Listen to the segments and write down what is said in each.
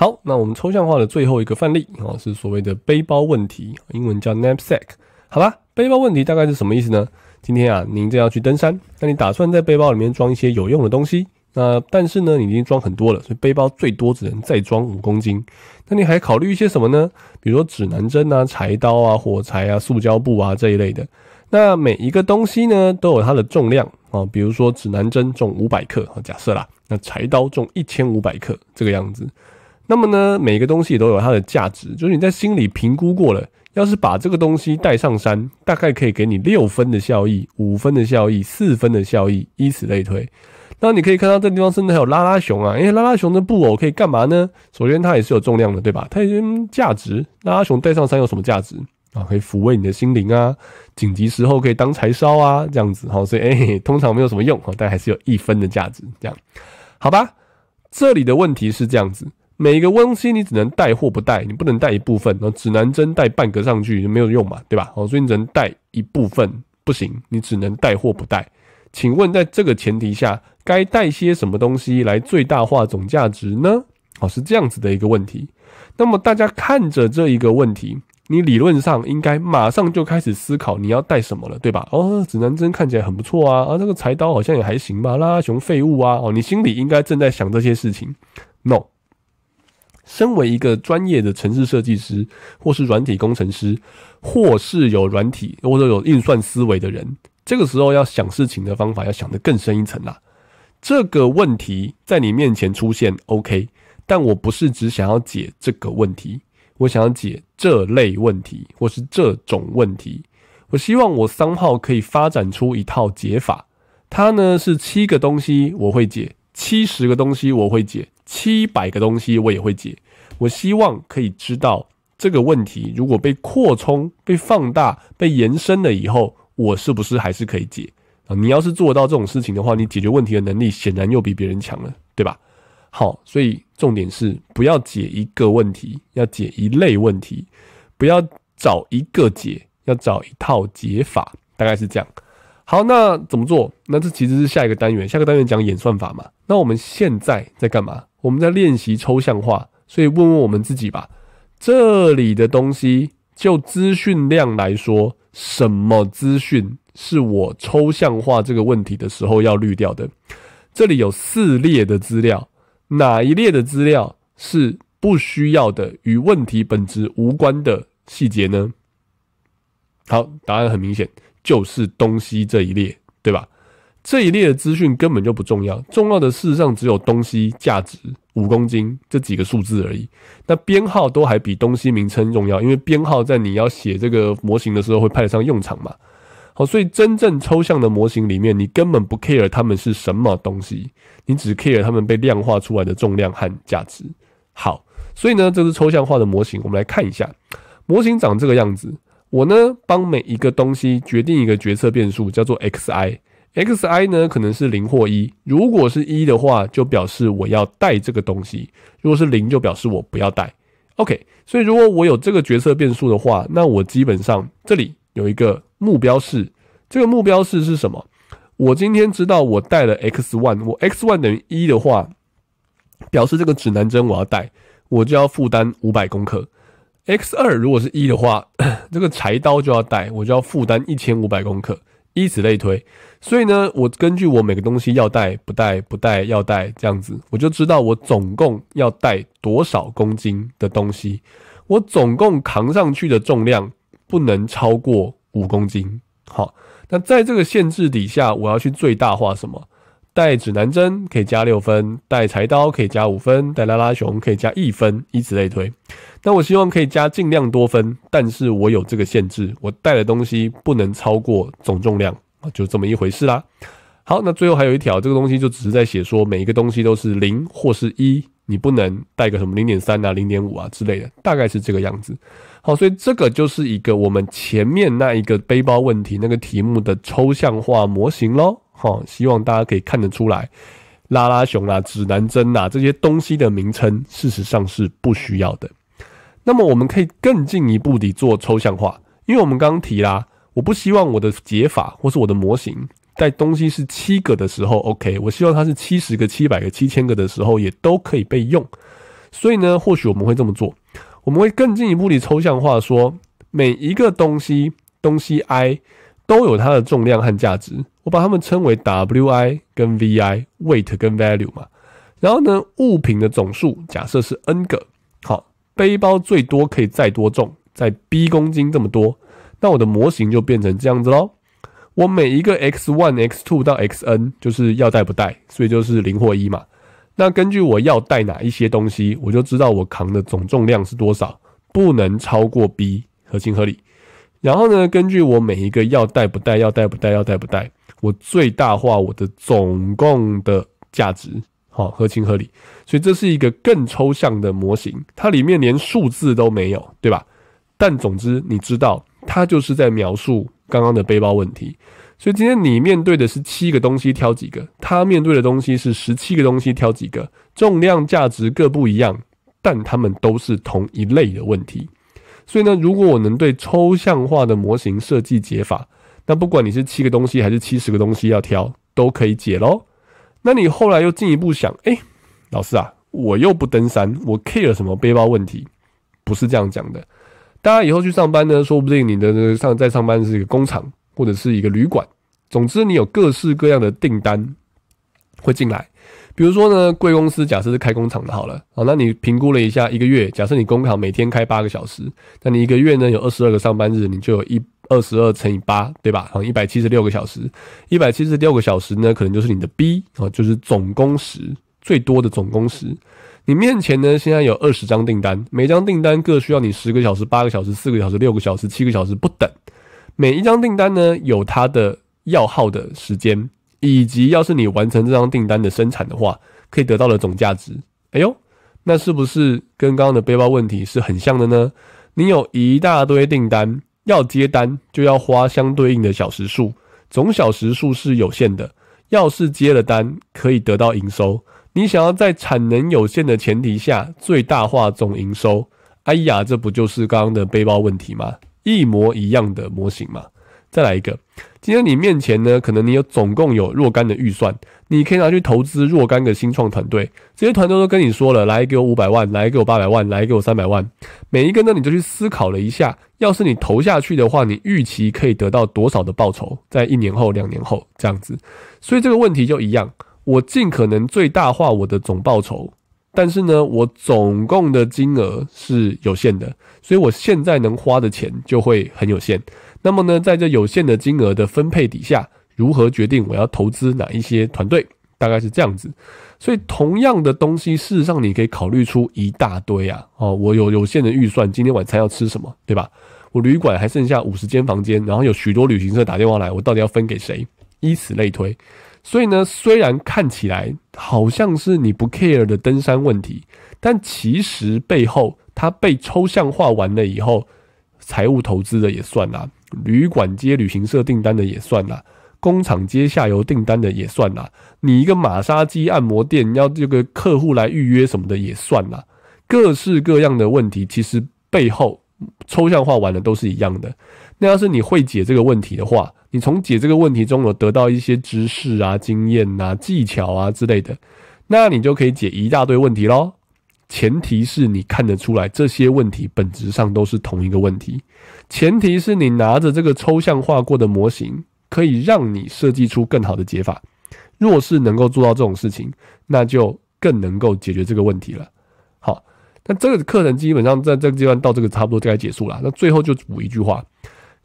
好，那我们抽象化的最后一个范例哦，是所谓的背包问题，英文叫 knapsack。好吧，背包问题大概是什么意思呢？今天啊，您正要去登山，那你打算在背包里面装一些有用的东西。那但是呢，你已经装很多了，所以背包最多只能再装五公斤。那你还考虑一些什么呢？比如说指南针啊、柴刀啊、火柴啊、塑胶布啊这一类的。那每一个东西呢，都有它的重量啊，比如说指南针重五百克啊，假设啦，那柴刀重一千五百克这个样子。那么呢，每个东西都有它的价值，就是你在心里评估过了，要是把这个东西带上山，大概可以给你六分的效益，五分的效益，四分的效益，依此类推。那你可以看到这地方甚至还有拉拉熊啊，因为拉拉熊的布偶可以干嘛呢？首先它也是有重量的，对吧？它有价值。拉拉熊带上山有什么价值啊？可以抚慰你的心灵啊，紧急时候可以当柴烧啊，这样子。哈。所以哎，通常没有什么用，哈，但还是有一分的价值，这样，好吧？这里的问题是这样子。每一个东西你只能带或不带，你不能带一部分，然后指南针带半格上去就没有用嘛，对吧？哦，所以只能带一部分不行，你只能带或不带。请问在这个前提下，该带些什么东西来最大化总价值呢？哦，是这样子的一个问题。那么大家看着这一个问题，你理论上应该马上就开始思考你要带什么了，对吧？哦，指南针看起来很不错啊，啊，这个柴刀好像也还行吧，拉拉熊废物啊，哦，你心里应该正在想这些事情。No。身为一个专业的城市设计师，或是软体工程师，或是有软体或者有运算思维的人，这个时候要想事情的方法，要想得更深一层啦。这个问题在你面前出现，OK，但我不是只想要解这个问题，我想要解这类问题或是这种问题。我希望我三号可以发展出一套解法，它呢是七个东西我会解，七十个东西我会解。七百个东西我也会解，我希望可以知道这个问题如果被扩充、被放大、被延伸了以后，我是不是还是可以解啊？你要是做到这种事情的话，你解决问题的能力显然又比别人强了，对吧？好，所以重点是不要解一个问题，要解一类问题，不要找一个解，要找一套解法，大概是这样。好，那怎么做？那这其实是下一个单元，下个单元讲演算法嘛？那我们现在在干嘛？我们在练习抽象化，所以问问我们自己吧。这里的东西，就资讯量来说，什么资讯是我抽象化这个问题的时候要滤掉的？这里有四列的资料，哪一列的资料是不需要的，与问题本质无关的细节呢？好，答案很明显，就是东西这一列，对吧？这一列的资讯根本就不重要，重要的事实上只有东西价值五公斤这几个数字而已。那编号都还比东西名称重要，因为编号在你要写这个模型的时候会派得上用场嘛。好，所以真正抽象的模型里面，你根本不 care 它们是什么东西，你只 care 它们被量化出来的重量和价值。好，所以呢，这是抽象化的模型，我们来看一下，模型长这个样子。我呢，帮每一个东西决定一个决策变数，叫做 x_i。x_i 呢可能是零或一，如果是一的话，就表示我要带这个东西；如果是零，就表示我不要带。OK，所以如果我有这个决策变数的话，那我基本上这里有一个目标式。这个目标式是什么？我今天知道我带了 x_one，我 x_one 等于一的话，表示这个指南针我要带，我就要负担五百公克。x_ 二如果是一的话，这个柴刀就要带，我就要负担一千五百公克。以此类推，所以呢，我根据我每个东西要带不带不带要带这样子，我就知道我总共要带多少公斤的东西，我总共扛上去的重量不能超过五公斤。好，那在这个限制底下，我要去最大化什么？带指南针可以加六分，带柴刀可以加五分，带拉拉熊可以加一分，以此类推。那我希望可以加尽量多分，但是我有这个限制，我带的东西不能超过总重量就这么一回事啦。好，那最后还有一条，这个东西就只是在写说每一个东西都是零或是一，你不能带个什么零点三啊、零点五啊之类的，大概是这个样子。好，所以这个就是一个我们前面那一个背包问题那个题目的抽象化模型喽。希望大家可以看得出来，拉拉熊啦、指南针呐这些东西的名称，事实上是不需要的。那么，我们可以更进一步的做抽象化，因为我们刚刚提啦，我不希望我的解法或是我的模型在东西是七个的时候，OK，我希望它是七十个、七百个、七千个的时候也都可以被用。所以呢，或许我们会这么做，我们会更进一步的抽象化，说每一个东西，东西 i。都有它的重量和价值，我把它们称为 W i 跟 V i weight 跟 value 嘛。然后呢，物品的总数假设是 n 个，好，背包最多可以再多重，在 b 公斤这么多，那我的模型就变成这样子喽。我每一个 x one、x two 到 x n 就是要带不带，所以就是零或一嘛。那根据我要带哪一些东西，我就知道我扛的总重量是多少，不能超过 b，合情合理。然后呢？根据我每一个要带不带，要带不带，要带不带，我最大化我的总共的价值，好，合情合理。所以这是一个更抽象的模型，它里面连数字都没有，对吧？但总之，你知道，它就是在描述刚刚的背包问题。所以今天你面对的是七个东西挑几个，他面对的东西是十七个东西挑几个，重量价值各不一样，但他们都是同一类的问题。所以呢，如果我能对抽象化的模型设计解法，那不管你是七个东西还是七十个东西要挑，都可以解喽。那你后来又进一步想，哎，老师啊，我又不登山，我 care 什么背包问题？不是这样讲的。大家以后去上班呢，说不定你的上在上班是一个工厂或者是一个旅馆，总之你有各式各样的订单会进来。比如说呢，贵公司假设是开工厂的，好了，啊，那你评估了一下，一个月，假设你工厂每天开八个小时，那你一个月呢有二十二个上班日，你就有一二十二乘以八，对吧？啊，一百七十六个小时，一百七十六个小时呢，可能就是你的 B 啊，就是总工时最多的总工时。你面前呢，现在有二十张订单，每张订单各需要你十个小时、八个小时、四个小时、六个小时、七个小时不等，每一张订单呢有它的要耗的时间。以及要是你完成这张订单的生产的话，可以得到的总价值，哎呦，那是不是跟刚刚的背包问题是很像的呢？你有一大堆订单要接单，就要花相对应的小时数，总小时数是有限的。要是接了单可以得到营收，你想要在产能有限的前提下最大化总营收，哎呀，这不就是刚刚的背包问题吗？一模一样的模型嘛。再来一个，今天你面前呢，可能你有总共有若干的预算，你可以拿去投资若干个新创团队，这些团队都跟你说了，来给我五百万，来给我八百万，来给我三百万，每一个呢，你就去思考了一下，要是你投下去的话，你预期可以得到多少的报酬，在一年后、两年后这样子。所以这个问题就一样，我尽可能最大化我的总报酬，但是呢，我总共的金额是有限的，所以我现在能花的钱就会很有限。那么呢，在这有限的金额的分配底下，如何决定我要投资哪一些团队？大概是这样子。所以同样的东西，事实上你可以考虑出一大堆啊。哦，我有有限的预算，今天晚餐要吃什么，对吧？我旅馆还剩下五十间房间，然后有许多旅行社打电话来，我到底要分给谁？以此类推。所以呢，虽然看起来好像是你不 care 的登山问题，但其实背后它被抽象化完了以后，财务投资的也算啦。旅馆接旅行社订单的也算啦，工厂接下游订单的也算啦，你一个马杀鸡按摩店要这个客户来预约什么的也算啦，各式各样的问题其实背后抽象化完了都是一样的。那要是你会解这个问题的话，你从解这个问题中有得到一些知识啊、经验啊、技巧啊之类的，那你就可以解一大堆问题喽。前提是你看得出来这些问题本质上都是同一个问题，前提是你拿着这个抽象化过的模型，可以让你设计出更好的解法。若是能够做到这种事情，那就更能够解决这个问题了。好，那这个课程基本上在这个阶段到这个差不多就该结束了。那最后就补一句话：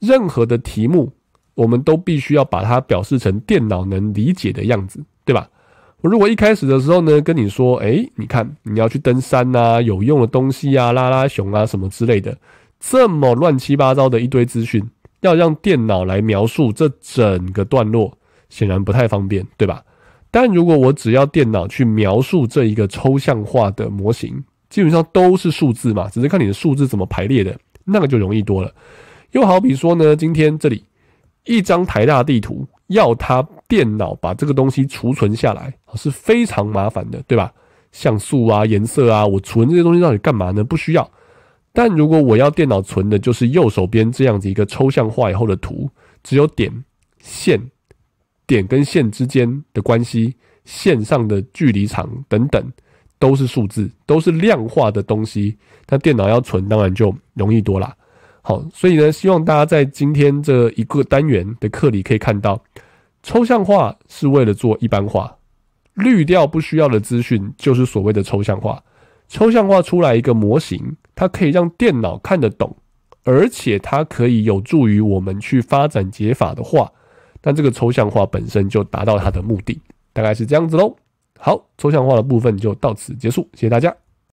任何的题目，我们都必须要把它表示成电脑能理解的样子，对吧？我如果一开始的时候呢，跟你说，哎，你看你要去登山呐，有用的东西啊，拉拉熊啊什么之类的，这么乱七八糟的一堆资讯，要让电脑来描述这整个段落，显然不太方便，对吧？但如果我只要电脑去描述这一个抽象化的模型，基本上都是数字嘛，只是看你的数字怎么排列的，那个就容易多了。又好比说呢，今天这里一张台大地图，要它。电脑把这个东西储存下来是非常麻烦的，对吧？像素啊、颜色啊，我存这些东西到底干嘛呢？不需要。但如果我要电脑存的，就是右手边这样子一个抽象化以后的图，只有点、线，点跟线之间的关系、线上的距离长等等，都是数字，都是量化的东西。那电脑要存，当然就容易多了。好，所以呢，希望大家在今天这一个单元的课里可以看到。抽象化是为了做一般化，滤掉不需要的资讯，就是所谓的抽象化。抽象化出来一个模型，它可以让电脑看得懂，而且它可以有助于我们去发展解法的话，那这个抽象化本身就达到它的目的，大概是这样子喽。好，抽象化的部分就到此结束，谢谢大家。